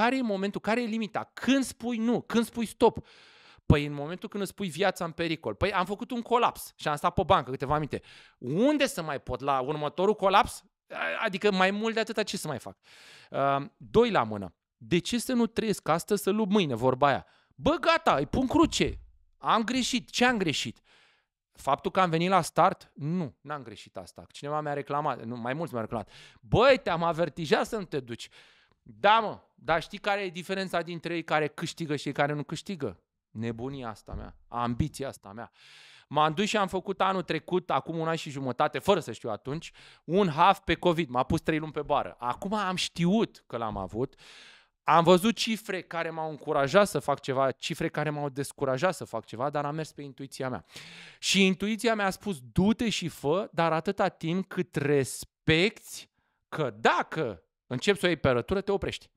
Care e momentul? Care e limita? Când spui nu? Când spui stop? Păi în momentul când îți pui viața în pericol. Păi am făcut un colaps și am stat pe bancă câteva minute. Unde să mai pot? La următorul colaps? Adică mai mult de atâta ce să mai fac? Uh, doi la mână. De ce să nu trăiesc astăzi să lup mâine, vorba aia? Bă, gata, îi pun cruce. Am greșit. Ce am greșit? Faptul că am venit la start? Nu, n-am greșit asta. Cineva mi-a reclamat, nu, mai mulți mi-au reclamat. Băi, te-am avertijat să nu te duci. Da, mă, dar știi care e diferența dintre ei care câștigă și ei care nu câștigă? Nebunia asta mea, ambiția asta mea. M-am dus și am făcut anul trecut, acum un an și jumătate, fără să știu atunci, un half pe COVID. M-a pus trei luni pe bară. Acum am știut că l-am avut. Am văzut cifre care m-au încurajat să fac ceva, cifre care m-au descurajat să fac ceva, dar am mers pe intuiția mea. Și intuiția mea a spus, du-te și fă, dar atâta timp cât respecti că dacă Începi să o iei pe rătură, te oprești.